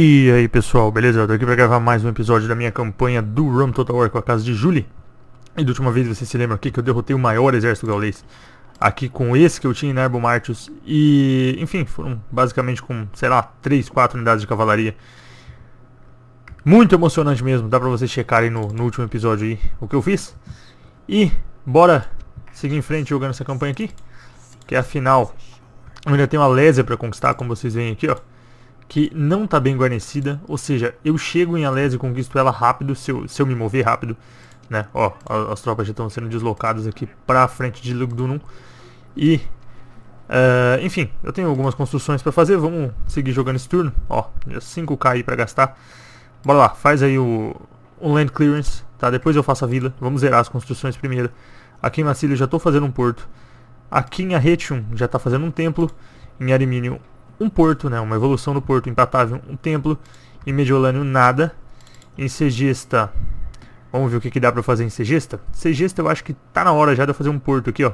E aí pessoal, beleza? Eu tô aqui pra gravar mais um episódio da minha campanha do Rum Total War com a casa de Julie. E da última vez vocês se lembram aqui que eu derrotei o maior exército gaulês aqui com esse que eu tinha em Narbo Martius. E, enfim, foram basicamente com, sei lá, 3, 4 unidades de cavalaria. Muito emocionante mesmo, dá pra vocês checarem no, no último episódio aí o que eu fiz. E bora seguir em frente jogando essa campanha aqui, que é a final. Eu ainda tenho a Lésia pra conquistar, como vocês veem aqui, ó que não está bem guarnecida, ou seja, eu chego em Alésio e conquisto ela rápido, se eu, se eu me mover rápido, né? Ó, as tropas já estão sendo deslocadas aqui para frente de Lugdunum. E, uh, enfim, eu tenho algumas construções para fazer, vamos seguir jogando esse turno. Ó, 5k aí para gastar. Bora lá, faz aí o, o land clearance, tá? Depois eu faço a vila, vamos zerar as construções primeiro. Aqui em Massilio já estou fazendo um porto. Aqui em Arretium já está fazendo um templo. Em Arimínio um porto, né, uma evolução do porto empatável, um templo. Em Mediolânio, nada. Em Segista, vamos ver o que, que dá pra fazer em Segista. Segista eu acho que tá na hora já de eu fazer um porto aqui, ó.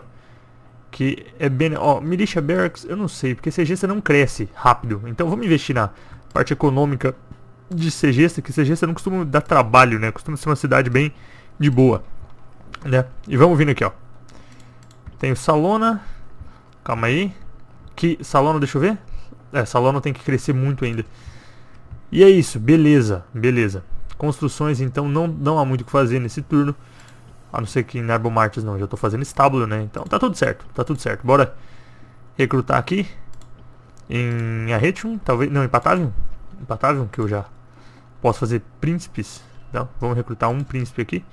Que é bem... Ó, Militia Barracks, eu não sei, porque Segista não cresce rápido. Então vamos investir na parte econômica de Segesta, que Segesta não costuma dar trabalho, né? Costuma ser uma cidade bem de boa, né? E vamos vindo aqui, ó. o Salona, calma aí. Que Salona, deixa eu ver. É, lona tem que crescer muito ainda. E é isso, beleza, beleza. Construções, então, não, não há muito o que fazer nesse turno. A não ser que em Arbor Martins não, já estou fazendo estábulo, né? Então tá tudo certo, tá tudo certo. Bora recrutar aqui. Em Arretium, talvez... Não, em Patavium. Em Patavium, que eu já posso fazer príncipes. Então, vamos recrutar um príncipe aqui.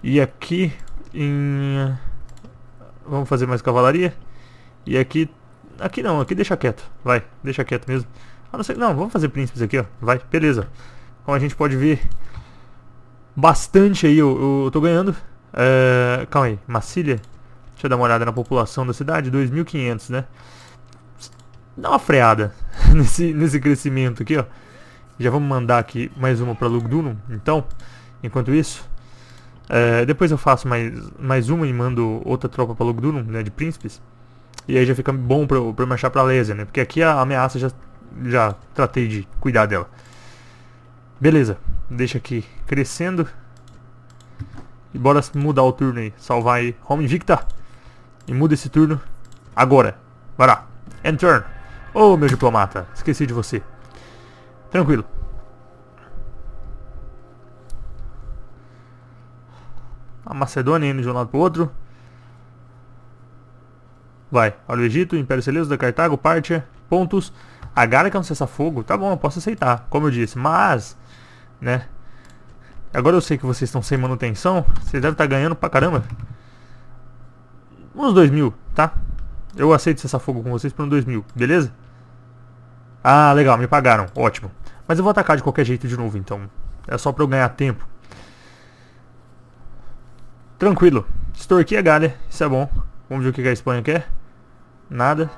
E aqui em... Vamos fazer mais cavalaria. E aqui Aqui não, aqui deixa quieto. Vai, deixa quieto mesmo. Ah, não, sei, não, vamos fazer príncipes aqui, ó. Vai, beleza. Como a gente pode ver, bastante aí eu, eu, eu tô ganhando. É, calma aí, Massília. Deixa eu dar uma olhada na população da cidade, 2.500, né? Dá uma freada nesse, nesse crescimento aqui, ó. Já vamos mandar aqui mais uma para Lugdunum, então, enquanto isso. É, depois eu faço mais, mais uma e mando outra tropa para Lugdunum, né, de príncipes. E aí já fica bom pra eu, pra eu marchar pra laser, né? Porque aqui a ameaça já, já tratei de cuidar dela. Beleza. Deixa aqui crescendo. E bora mudar o turno aí. Salvar aí Home Invicta. E muda esse turno agora. Bora. End turn. Ô, oh, meu diplomata. Esqueci de você. Tranquilo. A Macedônia indo de um lado pro outro. Vai, olha o Egito, Império Celeste, da Cartago, Pártia, pontos. A que quer um cessar-fogo, é tá bom, eu posso aceitar, como eu disse, mas, né, agora eu sei que vocês estão sem manutenção, vocês devem estar ganhando pra caramba. Uns dois mil, tá? Eu aceito cessar-fogo com vocês por uns dois mil, beleza? Ah, legal, me pagaram, ótimo. Mas eu vou atacar de qualquer jeito de novo, então. É só pra eu ganhar tempo. Tranquilo. Estou aqui a Galha, isso é bom. Vamos ver o que a Espanha quer. Nada.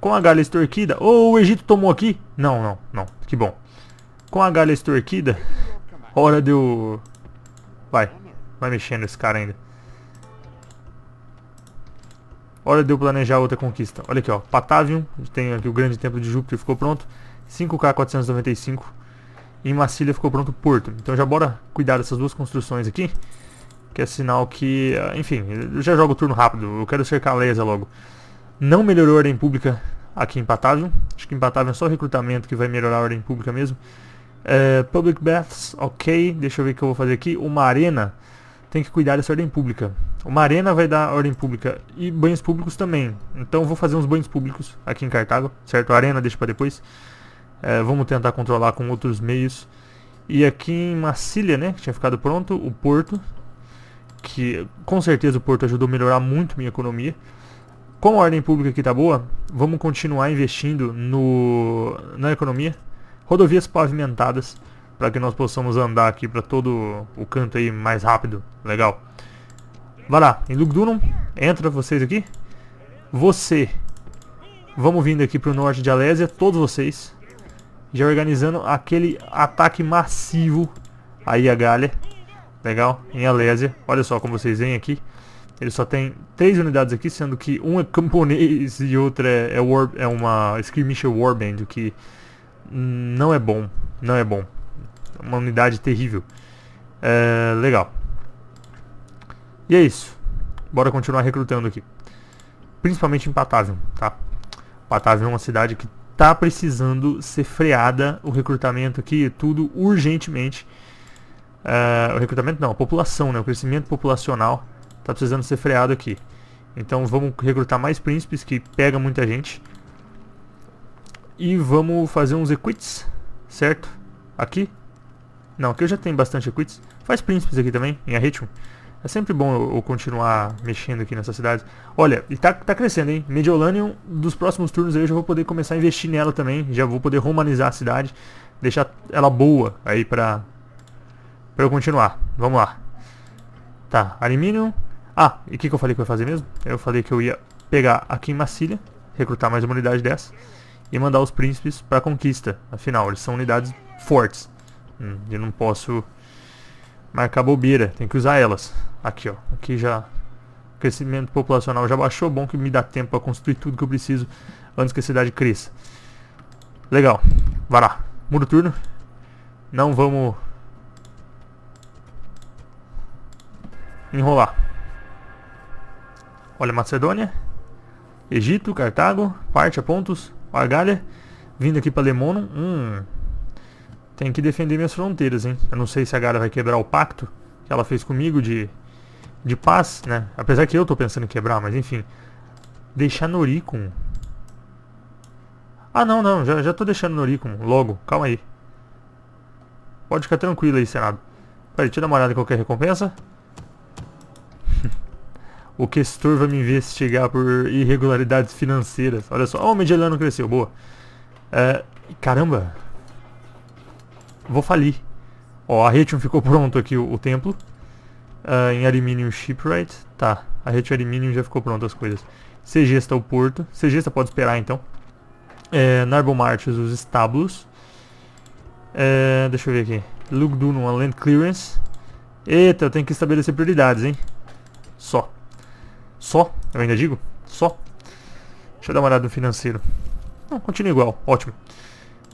Com a galha extorquida... Oh, o Egito tomou aqui? Não, não, não. Que bom. Com a galha extorquida... Hora de eu... Vai. Vai mexendo esse cara ainda. Hora de eu planejar outra conquista. Olha aqui, ó. Patavium. Tem aqui o grande templo de Júpiter. Ficou pronto. 5K495. E Massilia ficou pronto porto. Então já bora cuidar dessas duas construções aqui que é sinal que, ah, enfim, eu já jogo turno rápido, eu quero cercar a Leisa logo. Não melhorou a ordem pública aqui em Patável, acho que em Patável é só recrutamento que vai melhorar a ordem pública mesmo. É, public Baths, ok, deixa eu ver o que eu vou fazer aqui. Uma arena, tem que cuidar dessa ordem pública. Uma arena vai dar ordem pública e banhos públicos também. Então vou fazer uns banhos públicos aqui em Cartago, certo? A arena deixa para depois. É, vamos tentar controlar com outros meios. E aqui em Massilia né, que tinha ficado pronto, o porto, que com certeza o Porto ajudou a melhorar muito minha economia. Com a ordem pública que está boa, vamos continuar investindo no, na economia. Rodovias pavimentadas, para que nós possamos andar aqui para todo o canto aí mais rápido. Legal. Vai lá, em Lugdunum, entra vocês aqui. Você, vamos vindo aqui para o norte de Alésia, todos vocês. Já organizando aquele ataque massivo aí a Galha. Legal? Em Alésia. Olha só como vocês veem aqui. Ele só tem três unidades aqui, sendo que um é camponês e outra é, é, war, é uma Skirmisher Warband, o que não é bom. Não é bom. É uma unidade terrível. É, legal. E é isso. Bora continuar recrutando aqui. Principalmente em Patavium, tá? Patavium é uma cidade que tá precisando ser freada o recrutamento aqui, é tudo urgentemente. Ah, o recrutamento não, a população, né? O crescimento populacional está precisando ser freado aqui. Então vamos recrutar mais príncipes, que pega muita gente. E vamos fazer uns equites, certo? Aqui? Não, aqui eu já tenho bastante equites. Faz príncipes aqui também, em arritmo. É sempre bom eu, continuar mexendo aqui nessa cidade. Olha, e tá, tá crescendo, hein? Mediolanium, dos próximos turnos eu já vou poder começar a investir nela também. Já vou poder romanizar a cidade, deixar ela boa aí pra Pra eu continuar. Vamos lá. Tá, alumínio. Ah, e o que, que eu falei que eu ia fazer mesmo? Eu falei que eu ia pegar aqui em Massilia, recrutar mais uma unidade dessa, e mandar os príncipes pra conquista. Afinal, eles são unidades fortes. Hum, eu não posso marcar bobeira, tem que usar elas. Aqui, ó. Aqui já... O crescimento populacional já baixou, bom que me dá tempo pra construir tudo que eu preciso antes que a cidade cresça. Legal. Vai lá. Muro turno. Não vamos enrolar. Olha Macedônia, Egito, Cartago, a Pontos, Argália, vindo aqui para Lemonon. Hum, tem que defender minhas fronteiras, hein? Eu não sei se a Gara vai quebrar o pacto que ela fez comigo de, de paz, né? Apesar que eu estou pensando em quebrar, mas enfim. Deixar Noricum. Ah, não, não. Já, já tô deixando Noricum. Logo. Calma aí. Pode ficar tranquilo aí, Senado. Peraí, deixa eu dar uma olhada em qualquer recompensa. O questor vai me investigar por irregularidades financeiras. Olha só. Ó, oh, o Mediano cresceu. Boa. É, caramba. Vou falir. Ó, a Retium ficou pronto aqui o, o templo. Uh, em Aluminium Shipwright. Tá, a Retium Aluminium já ficou pronta as coisas. Segesta o porto. Segesta pode esperar então. É, Narbomartes, os estábulos. É, deixa eu ver aqui. Lugdunum, a Land Clearance. Eita, eu tenho que estabelecer prioridades, hein? Só. Só? Eu ainda digo? Só? Deixa eu dar uma olhada no financeiro. Não, continua igual. Ótimo.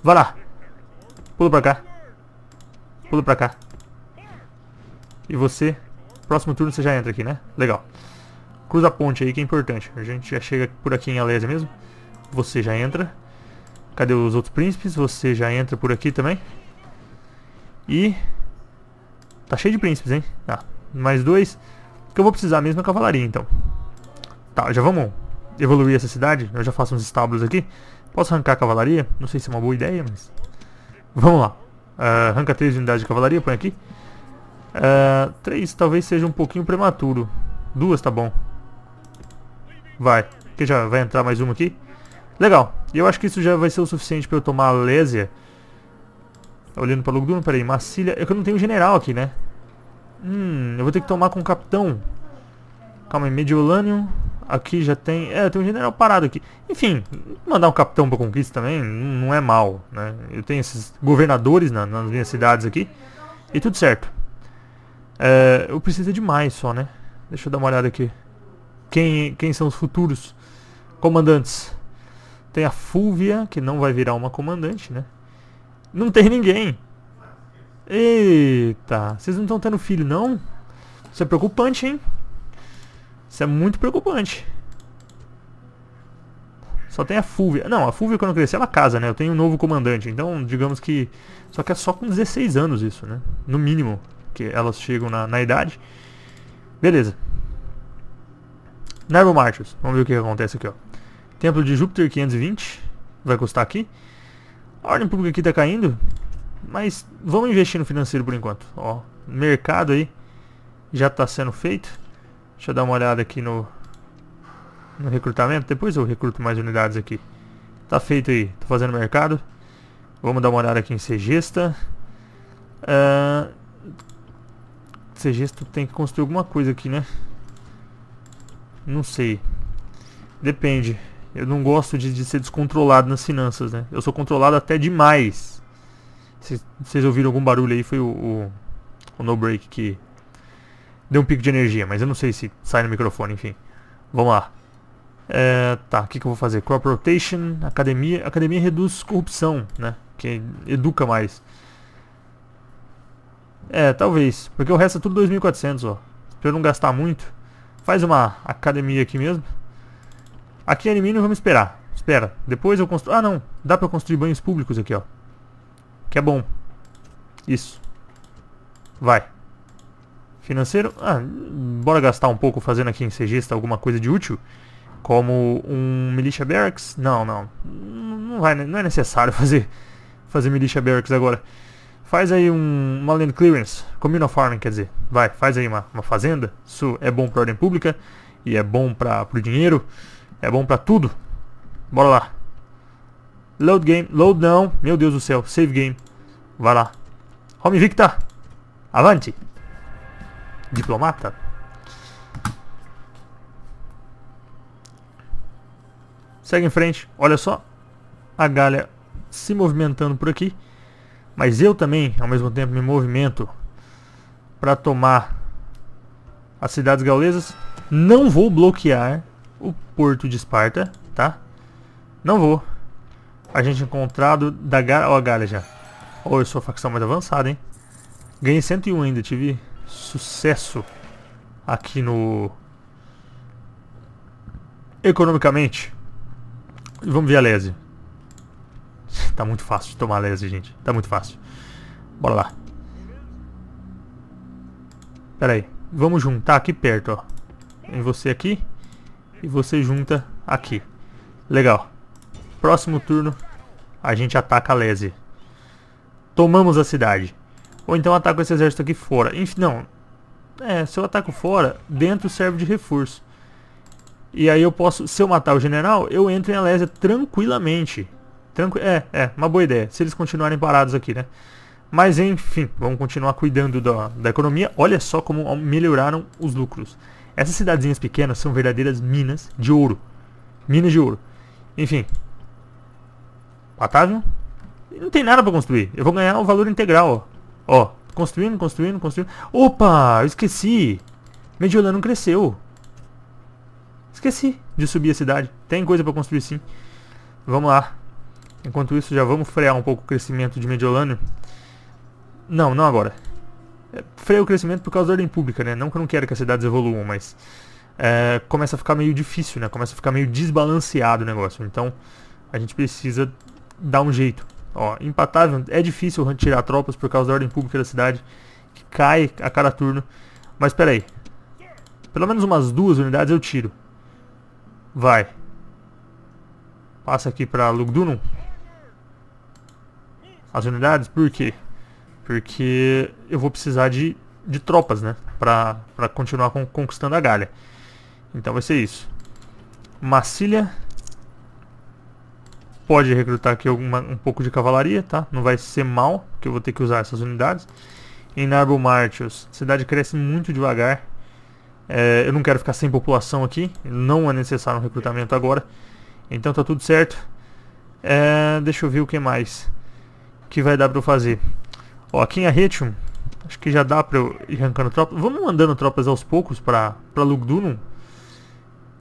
Vai lá. Pula pra cá. Pula pra cá. E você... Próximo turno você já entra aqui, né? Legal. Cruza a ponte aí que é importante. A gente já chega por aqui em Alésia mesmo. Você já entra. Cadê os outros príncipes? Você já entra por aqui também. E... Tá cheio de príncipes, hein? Tá. mais dois. O que eu vou precisar mesmo é cavalaria, então. Tá, já vamos evoluir essa cidade. Eu já faço uns estábulos aqui. Posso arrancar a cavalaria? Não sei se é uma boa ideia, mas... Vamos lá. Uh, arranca 3 unidades de cavalaria, põe aqui. Uh, ah, 3 talvez seja um pouquinho prematuro. Duas tá bom. Vai. Que já vai entrar mais uma aqui. Legal. E eu acho que isso já vai ser o suficiente para eu tomar a Lésia. Tá olhando para Lugdun, peraí, Massília. É que eu não tenho general aqui, né? Hum, eu vou ter que tomar com o capitão. Calma aí, Mediolânio. Aqui já tem... É, tem um general parado aqui. Enfim, mandar um capitão pra conquista também não é mal, né? Eu tenho esses governadores na, nas minhas cidades aqui. E tudo certo. É, eu preciso de mais só, né? Deixa eu dar uma olhada aqui. Quem, quem são os futuros comandantes? Tem a Fúvia, que não vai virar uma comandante, né? Não tem ninguém. Eita, vocês não estão tendo filho, não? Isso é preocupante, hein? Isso é muito preocupante. Só tem a Fúvia. Não, a Fúvia quando crescer ela casa, né? Eu tenho um novo comandante. Então, digamos que... Só que é só com 16 anos isso, né? No mínimo que elas chegam na, na idade. Beleza. Nervo Martius. Vamos ver o que acontece aqui, ó. Templo de Júpiter 520. Vai custar aqui. A ordem pública aqui tá caindo. Mas vamos investir no financeiro por enquanto. Ó, mercado aí já está sendo feito. Deixa eu dar uma olhada aqui no, no recrutamento. Depois eu recruto mais unidades aqui. Tá feito aí. Tô fazendo mercado. Vamos dar uma olhada aqui em Segesta. Uh, ah, Segesta tem que construir alguma coisa aqui, né? Não sei. Depende. Eu não gosto de, de ser descontrolado nas finanças, né? Eu sou controlado até demais. Vocês ouviram algum barulho aí? Foi o, o, o no break que deu um pico de energia, mas eu não sei se sai no microfone, enfim. Vamos lá. É, tá, o que, que eu vou fazer? Crop Rotation, academia. Academia reduz corrupção, né? Que educa mais. É, talvez. Porque o resto é tudo 2400, ó. Pra eu não gastar muito. Faz uma academia aqui mesmo. Aqui em alumínio, vamos esperar. Espera. Depois eu construo... Ah, não. Dá pra construir banhos públicos aqui, ó. Que é bom. Isso. Vai financeiro, ah, bora gastar um pouco fazendo aqui em Segista alguma coisa de útil, como um Militia Barracks. Não, não, não, vai, não é necessário fazer, fazer Militia Barracks agora. Faz aí um, uma land clearance, communal farming, quer dizer, vai, faz aí uma, uma fazenda, isso é bom para ordem pública, e é bom para o dinheiro, é bom para tudo. Bora lá. Load game, load não, meu Deus do céu, save game. Vai lá. Home Victa, avante! Diplomata? Segue em frente. Olha só. A galha se movimentando por aqui. Mas eu também, ao mesmo tempo, me movimento para tomar as cidades gaulesas. Não vou bloquear o porto de Esparta, tá? Não vou. A gente encontrado da galha... Ó oh, a galha já. Ó, oh, eu sou a facção mais avançada, hein? Ganhei 101 ainda, tive sucesso aqui no economicamente. E vamos ver a lese. tá muito fácil de tomar lese, gente. Tá muito fácil. Bora lá. Pera aí. Vamos juntar aqui perto, ó. Em você aqui. E você junta aqui. Legal. Próximo turno, a gente ataca a lese. Tomamos a cidade. Ou então ataco esse exército aqui fora. Enfim, não. É, se eu ataco fora, dentro serve de reforço. E aí eu posso, se eu matar o general, eu entro em Alésia tranquilamente. Tranqu é, é, uma boa ideia. Se eles continuarem parados aqui, né? Mas enfim, vamos continuar cuidando da, da economia. Olha só como melhoraram os lucros. Essas cidadezinhas pequenas são verdadeiras minas de ouro. Minas de ouro. Enfim. Otávio? Não tem nada para construir. Eu vou ganhar o valor integral. Ó. Ó, construindo, construindo, construindo. Opa, eu esqueci. Mediolano cresceu. Esqueci de subir a cidade. Tem coisa para construir sim. Vamos lá. Enquanto isso, já vamos frear um pouco o crescimento de Mediolano. Né? Não, não agora. É, freia o crescimento por causa da ordem pública, né? Não que eu não quero que as cidades evoluam, mas... É, começa a ficar meio difícil, né? Começa a ficar meio desbalanceado o negócio. Então, a gente precisa dar um jeito. Ó, empatável, é difícil tirar tropas por causa da ordem pública da cidade, que cai a cada turno. Mas espera aí. Pelo menos umas duas unidades eu tiro. Vai. Passa aqui pra Lugdunum. As unidades, por quê? Porque eu vou precisar de, de tropas, né? Pra, pra continuar conquistando a Galha. Então vai ser isso. Massilia pode recrutar aqui alguma, um pouco de cavalaria, tá? Não vai ser mal, porque eu vou ter que usar essas unidades. Em Narbo Martius, a cidade cresce muito devagar. É, eu não quero ficar sem população aqui, não é necessário um recrutamento agora. Então tá tudo certo. É, deixa eu ver o que mais que vai dar pra eu fazer. Ó, aqui em Arretium, acho que já dá pra eu ir arrancando tropas. Vamos mandando tropas aos poucos pra, pra Lugdunum.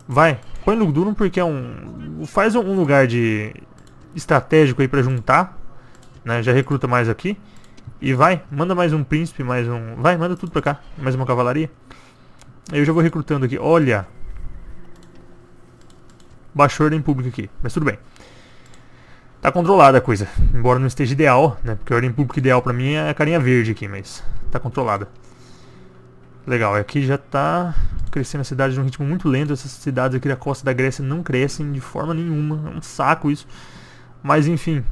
Vai, põe Lugdunum porque é um... Faz um lugar de, estratégico aí para juntar. Né? Já recruta mais aqui. E vai, manda mais um príncipe, mais um... Vai, manda tudo pra cá. Mais uma cavalaria. Eu já vou recrutando aqui. Olha! Baixou ordem pública aqui, mas tudo bem. Tá controlada a coisa. Embora não esteja ideal, né? Porque a ordem pública ideal pra mim é a carinha verde aqui, mas... Tá controlada. Legal, aqui já tá crescendo a cidade num ritmo muito lento. Essas cidades aqui da costa da Grécia não crescem de forma nenhuma. É um saco isso. Mas enfim.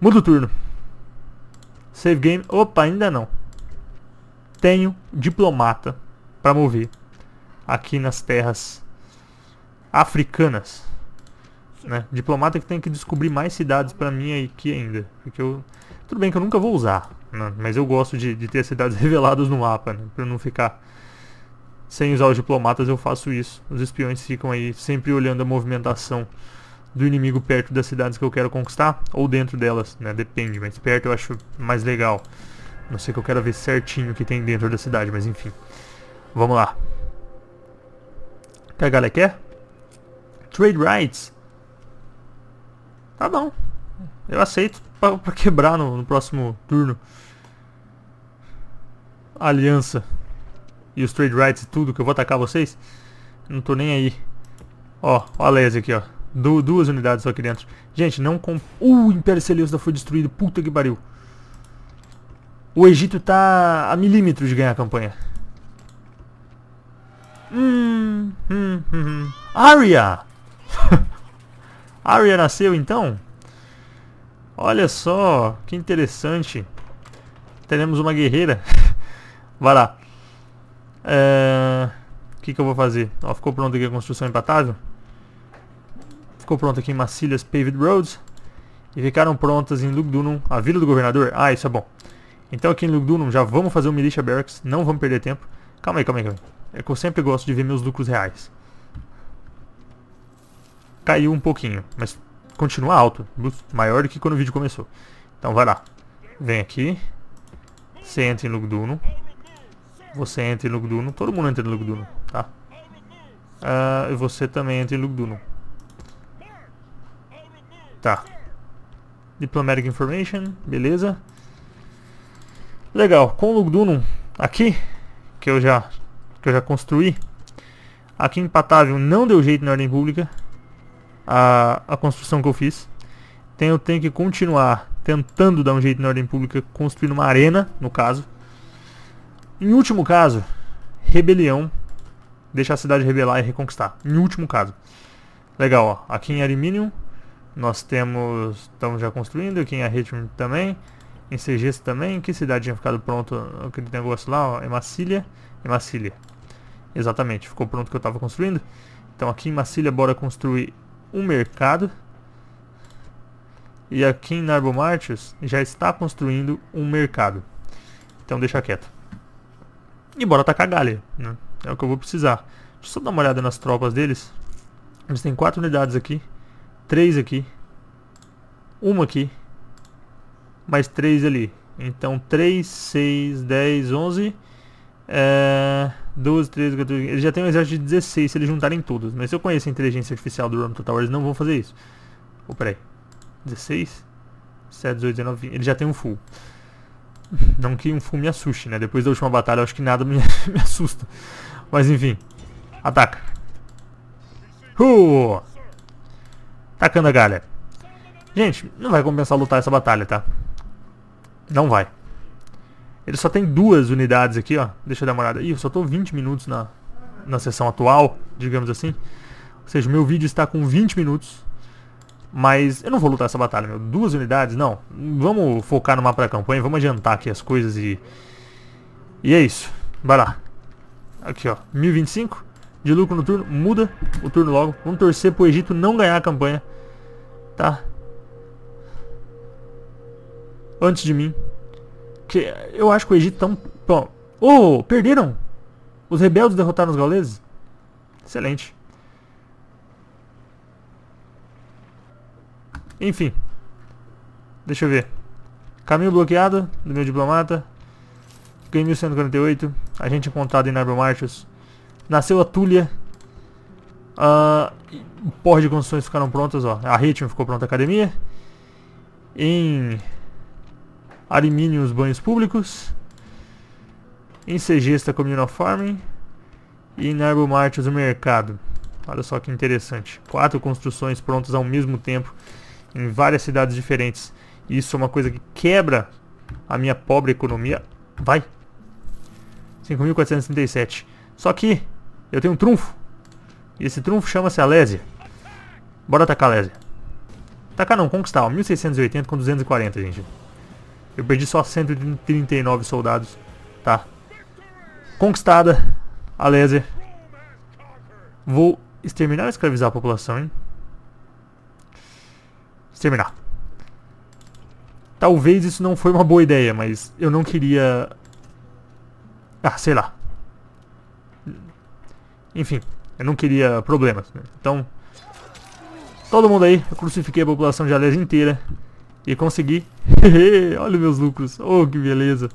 Muda o turno. Save game. Opa, ainda não. Tenho diplomata para mover aqui nas terras africanas. Né? Diplomata que tem que descobrir mais cidades para mim aqui ainda. Porque eu... Tudo bem que eu nunca vou usar, né? mas eu gosto de, de, ter cidades reveladas no mapa, né? para não ficar... Sem usar os diplomatas eu faço isso. Os espiões ficam aí sempre olhando a movimentação do inimigo perto das cidades que eu quero conquistar, ou dentro delas, né? Depende, mas perto eu acho mais legal. Não sei que eu quero ver certinho o que tem dentro da cidade, mas enfim. Vamos lá. O que a galera quer? Trade rights. Tá bom. Eu aceito pra, pra quebrar no, no próximo turno. Aliança. E os trade rights e tudo que eu vou atacar vocês. Não tô nem aí. Ó, ó a Lese aqui, ó. Du duas unidades só aqui dentro. Gente, não com... Uh, o Império Seleucida foi destruído. Puta que pariu. O Egito tá a milímetros de ganhar a campanha. Hum, hum, hum, hum. nasceu então? Olha só, que interessante. Teremos uma guerreira. Vai lá. É, o é... que, que eu vou fazer? Ó, ficou pronto aqui a construção empatável? ficou pronto aqui em Massilhas Paved Roads. E ficaram prontas em Lugdunum, a Vila do Governador. Ah, isso é bom. Então aqui em Lugdunum já vamos fazer o Militia Barracks, não vamos perder tempo. Calma aí, calma aí, calma aí. É que eu sempre gosto de ver meus lucros reais. Caiu um pouquinho, mas continua alto, maior do que quando o vídeo começou. Então vai lá. Vem aqui. Você entra em Lugdunum. Você entra em Lugdunum. Todo mundo entra em Lugdunum, tá? Uh, e você também entra em Lugdunum. Tá. Diplomatic Information, beleza. Legal, com o Lugdunum aqui, que eu já, que eu já construí, aqui empatável não deu jeito na ordem pública, a, a construção que eu fiz. Então eu tenho que continuar tentando dar um jeito na ordem pública, construindo uma arena, no caso. Em último caso, rebelião, deixar a cidade rebelar e reconquistar. Em último caso. Legal, ó, aqui em alumínio nós temos, estamos já construindo aqui em Arritmo também, em Segis também. Que cidade tinha ficado pronto aquele negócio lá? Massilia? Em Massilia? Exatamente, ficou pronto o que eu estava construindo. Então aqui em Massilia bora construir um mercado. E aqui em Narbomartius já está construindo um mercado. Então deixa quieto. E bora tacar galho. né? É o que eu vou precisar. Deixa eu só dar uma olhada nas tropas deles. Eles têm quatro unidades aqui três aqui. Uma aqui. Mais três ali. Então 3, 6, 10, 11. É, 12, 13, 14. Ele já tem um exército de 16 se eles juntarem todos. Mas se eu conheço a inteligência artificial do Rum Total, eles não vão fazer isso. Ou oh, peraí. 16, 17, 18, 19, 20. Eles já tem um full. Não que um full me assuste, né? Depois da última batalha, eu acho que nada me, me assusta. Mas enfim. Ataca. Uh! tacando a galha. Gente, não vai compensar lutar essa batalha, tá? Não vai. Ele só tem duas unidades aqui, ó. Deixa eu dar uma olhada. Ih, eu só tô 20 minutos na, na sessão atual, digamos assim. Ou seja, meu vídeo está com 20 minutos. Mas eu não vou lutar essa batalha, meu. Duas unidades? Não. Vamos focar no mapa da campanha. Vamos adiantar aqui as coisas e... E é isso. Vai lá. Aqui, ó. 1025 de lucro no turno. Muda o turno logo. Vamos torcer pro Egito não ganhar a campanha. Tá? Antes de mim. Que eu acho que o Egito tão... Bom. Oh, perderam! Os rebeldes derrotaram os gauleses? Excelente. Enfim. Deixa eu ver. Caminho bloqueado do meu diplomata. Ganhei 1148. gente encontrado em Narbo Nasceu a Tulia. Ah, uh, porra de construções ficaram prontas, ó. A Ritmo ficou pronta a academia. Em Arimínio, os banhos públicos. Em Segesta, Communal Farming. E em Martins o mercado. Olha só que interessante. Quatro construções prontas ao mesmo tempo em várias cidades diferentes. Isso é uma coisa que quebra a minha pobre economia. Vai! 5.437. Só que eu tenho um trunfo. E esse trunfo chama-se Alésia. Bora atacar Alésia. Atacar não, conquistar. Ó, 1680 com 240, gente. Eu perdi só 139 soldados. Tá. Conquistada a Vou exterminar ou escravizar a população, hein? Exterminar. Talvez isso não foi uma boa ideia, mas eu não queria... Ah, sei lá. Enfim, eu não queria problemas, né? Então, todo mundo aí, eu crucifiquei a população de Ales inteira e consegui. Olha meus lucros. Oh, que beleza.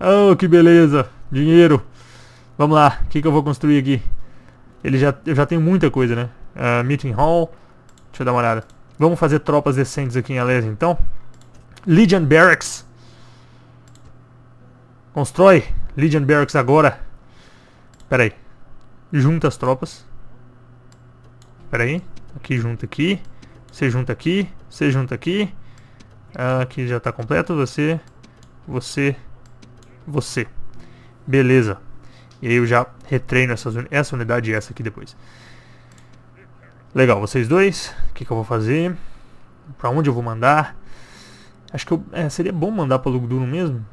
Oh, que beleza. Dinheiro. Vamos lá, o que, que eu vou construir aqui? Ele já, eu já tenho muita coisa, né? Uh, meeting Hall. Deixa eu dar uma olhada. Vamos fazer tropas decentes aqui em Ales, então. Legion Barracks. Constrói Legion Barracks agora. Pera aí junta as tropas. Pera aí. Aqui junta aqui. Você junta aqui. Você junta aqui. Aqui já está completo. Você, você, você. Beleza. E aí eu já retreino essas, essa unidade e essa aqui depois. Legal, vocês dois. O que, que eu vou fazer? Para onde eu vou mandar? Acho que eu, é, seria bom mandar para o Lugduno mesmo.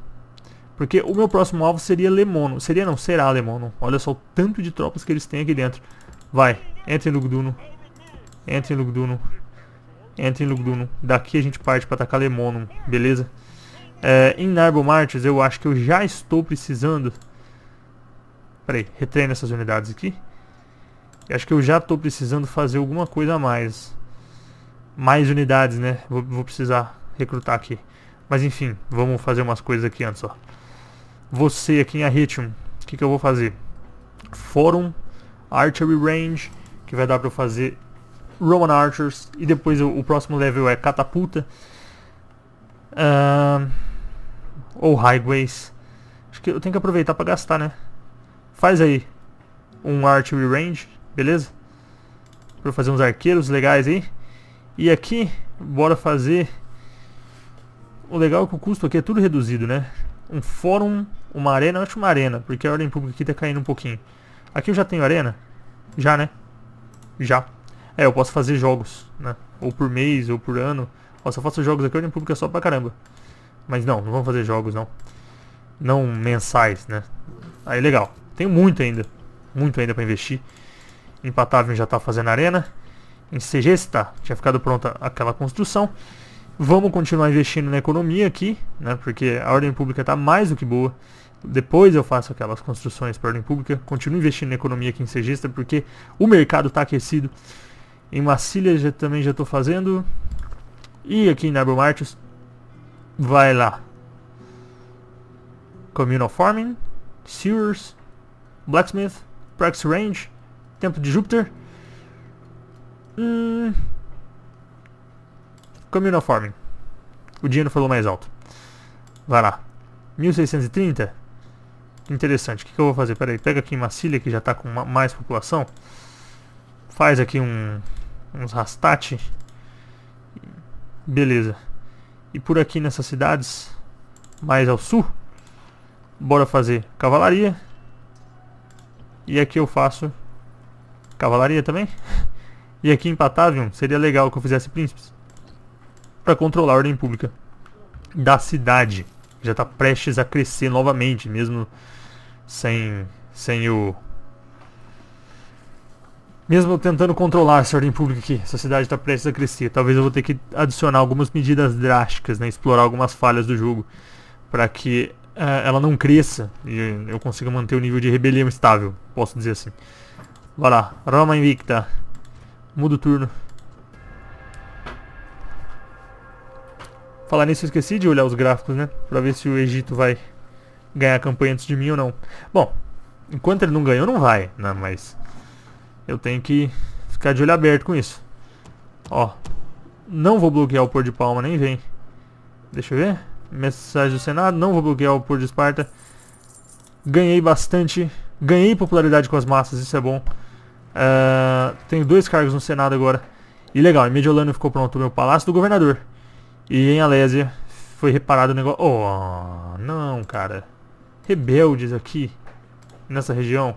Porque o meu próximo alvo seria Lemono. Seria não, será Lemono. Olha só o tanto de tropas que eles têm aqui dentro. Vai, entre em Lugduno. Entre em Lugduno. Entre em Lugduno. Daqui a gente parte para atacar Lemono, beleza? É, em Narbo Martyrs eu acho que eu já estou precisando... Peraí, retreino essas unidades aqui. Eu acho que eu já estou precisando fazer alguma coisa a mais. Mais unidades, né? Vou, vou precisar recrutar aqui. Mas enfim, vamos fazer umas coisas aqui antes, ó você aqui em Arrhythm, o que, que eu vou fazer? fórum Archery Range, que vai dar para eu fazer Roman Archers, e depois o, o próximo level é Catapulta, uh, ou Highways. Acho que eu tenho que aproveitar para gastar, né? Faz aí um Archery Range, beleza? Para fazer uns arqueiros legais aí. E aqui, bora fazer... O legal é que o custo aqui é tudo reduzido, né? Um fórum uma arena, antes uma arena, porque a ordem pública aqui tá caindo um pouquinho. Aqui eu já tenho arena? Já, né? Já. É, eu posso fazer jogos, né? Ou por mês, ou por ano. Ó, se eu faço jogos aqui, a ordem pública é só pra caramba. Mas não, não vamos fazer jogos, não. Não mensais, né? Aí, legal. Tenho muito ainda. Muito ainda pra investir. Empatável já tá fazendo arena. Em Segesta, tinha ficado pronta aquela construção. Vamos continuar investindo na economia aqui, né? Porque a ordem pública está mais do que boa. Depois eu faço aquelas construções para ordem pública. Continuo investindo na economia aqui em Segista, porque o mercado está aquecido. Em Massília já, também já estou fazendo. E aqui em Martins Vai lá. Communal Farming. Sewers. Blacksmith. Prax Range. Templo de Júpiter. Hum, Communal Farming. O dinheiro falou mais alto. Vai lá. 1630? Interessante. O que, que eu vou fazer? Pera aí, pega aqui em cilha que já está com mais população. Faz aqui um, uns rastate. Beleza. E por aqui nessas cidades, mais ao sul, bora fazer cavalaria. E aqui eu faço cavalaria também. E aqui em Patavium, seria legal que eu fizesse príncipes para controlar a ordem pública da cidade. Já está prestes a crescer novamente, mesmo sem, sem o. Mesmo tentando controlar essa ordem pública aqui, essa cidade está prestes a crescer. Talvez eu vou ter que adicionar algumas medidas drásticas, né? explorar algumas falhas do jogo, para que uh, ela não cresça e eu consiga manter o nível de rebelião estável, posso dizer assim. Vai lá, Roma Invicta. Muda o turno. Falar nisso, eu esqueci de olhar os gráficos, né? Pra ver se o Egito vai ganhar a campanha antes de mim ou não. Bom, enquanto ele não ganhou, não vai, né? Mas eu tenho que ficar de olho aberto com isso. Ó, não vou bloquear o pôr de palma, nem vem. Deixa eu ver. Mensagem do Senado, não vou bloquear o pôr de Esparta. Ganhei bastante. Ganhei popularidade com as massas, isso é bom. Uh, tenho dois cargos no Senado agora. E legal, em Mediolano ficou pronto o meu Palácio do Governador. E em Alésia foi reparado o negócio... Oh, não, cara. Rebeldes aqui. Nessa região.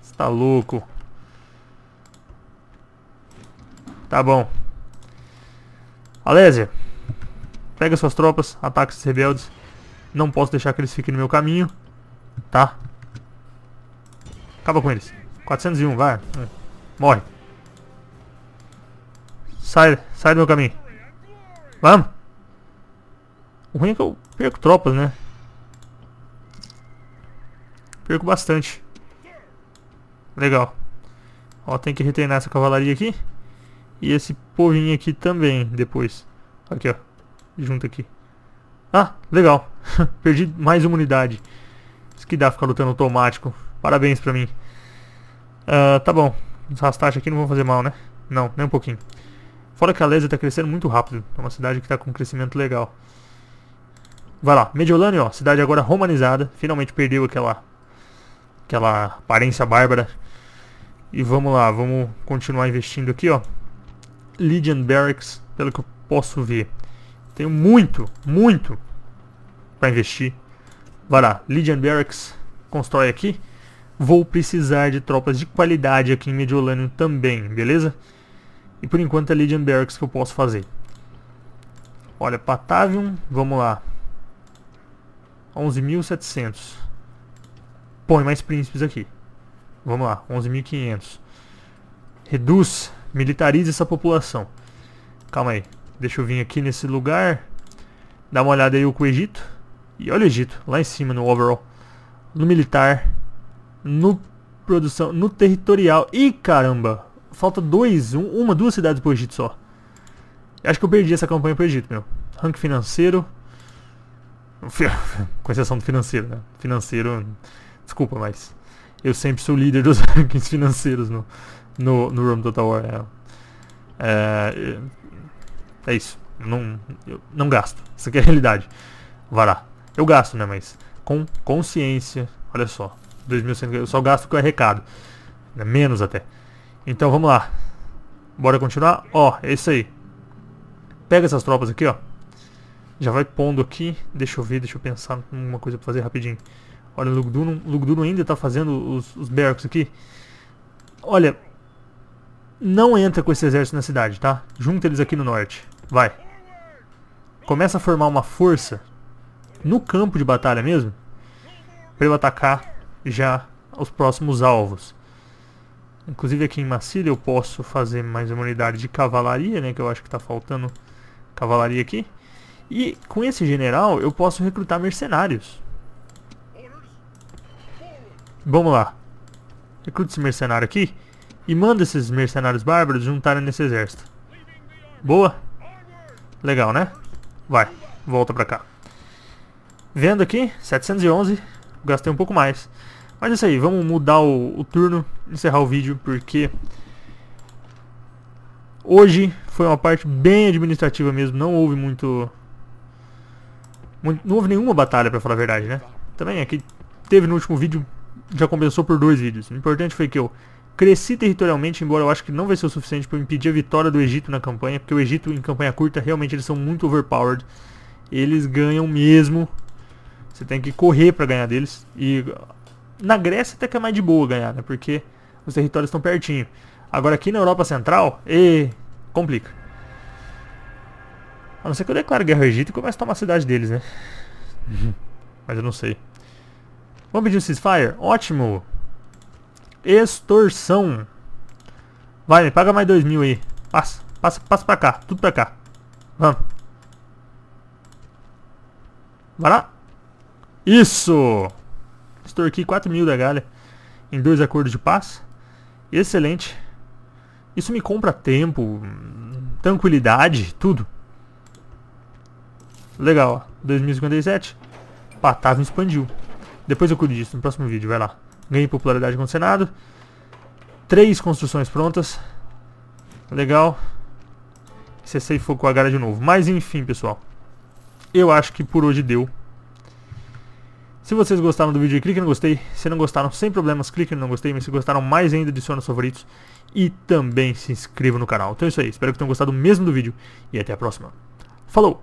Você tá louco. Tá bom. Alésia. Pega suas tropas. Ataca esses rebeldes. Não posso deixar que eles fiquem no meu caminho. Tá? Acaba com eles. 401, vai. Morre. Sai, sai do meu caminho. Vamos. Ah. O ruim é que eu perco tropas, né? Perco bastante. Legal. Ó, tem que retreinar essa cavalaria aqui. E esse povinho aqui também, depois. Aqui, ó. Junto aqui. Ah, legal. Perdi mais uma unidade. Isso que dá ficar lutando automático. Parabéns pra mim. Uh, tá bom. Os rastaches aqui não vão fazer mal, né? Não, nem um pouquinho. Fora que a Lésia está crescendo muito rápido. É uma cidade que está com um crescimento legal. Vai lá. Mediolânio, ó. Cidade agora romanizada. Finalmente perdeu aquela, aquela aparência bárbara. E vamos lá. Vamos continuar investindo aqui, ó. Legion Barracks, pelo que eu posso ver. Tenho muito, muito para investir. Vai lá. Legion Barracks constrói aqui. Vou precisar de tropas de qualidade aqui em Mediolânio também, beleza? E por enquanto é Legion Barracks que eu posso fazer. Olha, Patavium, vamos lá. 11.700. Põe mais príncipes aqui. Vamos lá, 11.500. Reduz, militariza essa população. Calma aí, deixa eu vir aqui nesse lugar. Dá uma olhada aí com o Egito. E olha o Egito, lá em cima no overall. No militar, no produção, no territorial. Ih, caramba! falta dois, um, uma, duas cidades pro Egito só. Acho que eu perdi essa campanha pro Egito, meu. Rank financeiro. Com exceção do financeiro, né? Financeiro, desculpa, mas eu sempre sou líder dos rankings financeiros no, no, no Rome Total War. É, é, é isso. não, eu não gasto. Isso aqui é a realidade. Vará. Eu gasto, né? Mas com consciência. Olha só. 2.100, eu só gasto o que eu arrecado. Né? Menos até. Então vamos lá. Bora continuar. Ó, é isso aí. Pega essas tropas aqui, ó. Já vai pondo aqui. Deixa eu ver, deixa eu pensar uma coisa pra fazer rapidinho. Olha, o Lugdunum, Lugdunum ainda tá fazendo os, os barracks aqui. Olha, não entra com esse exército na cidade, tá? Junta eles aqui no norte. Vai. Começa a formar uma força no campo de batalha mesmo. Pra eu atacar já os próximos alvos. Inclusive aqui em Massilia eu posso fazer mais uma unidade de cavalaria, né? Que eu acho que está faltando cavalaria aqui. E com esse general eu posso recrutar mercenários. Vamos lá. Recruta esse mercenário aqui. E manda esses mercenários bárbaros juntarem nesse exército. Boa. Legal, né? Vai. Volta pra cá. Vendo aqui, 711. Gastei um pouco mais. Mas é isso aí, vamos mudar o, o turno, encerrar o vídeo, porque... Hoje foi uma parte bem administrativa mesmo, não houve muito... muito não houve nenhuma batalha, pra falar a verdade, né? Também aqui é teve no último vídeo, já compensou por dois vídeos. O importante foi que eu cresci territorialmente, embora eu acho que não vai ser o suficiente para impedir a vitória do Egito na campanha, porque o Egito em campanha curta realmente eles são muito overpowered. Eles ganham mesmo. Você tem que correr para ganhar deles e na Grécia até que é mais de boa ganhar, né? Porque os territórios estão pertinho. Agora aqui na Europa Central, e complica. A não ser que eu declaro guerra ao Egito e comece a tomar a cidade deles, né? Uhum. Mas eu não sei. Vamos pedir um ceasefire? Ótimo! Extorsão! Vai, me paga mais dois mil aí. Passa, passa, passa pra cá. Tudo pra cá. Vamos. Vai lá. Isso! Extorqui 4 mil da Galha em dois acordos de paz. Excelente. Isso me compra tempo, tranquilidade, tudo. Legal, ó. 2057. Patavium expandiu. Depois eu cuido disso no próximo vídeo, vai lá. Ganhei popularidade com o Senado. Três construções prontas. Legal. Cessei fogo com a galha de novo. Mas enfim, pessoal. Eu acho que por hoje deu. Se vocês gostaram do vídeo, clique no gostei. Se não gostaram, sem problemas, clique no não gostei. Mas se gostaram mais ainda, adicione os favoritos. E também se inscreva no canal. Então é isso aí. Espero que tenham gostado mesmo do vídeo. E até a próxima. Falou!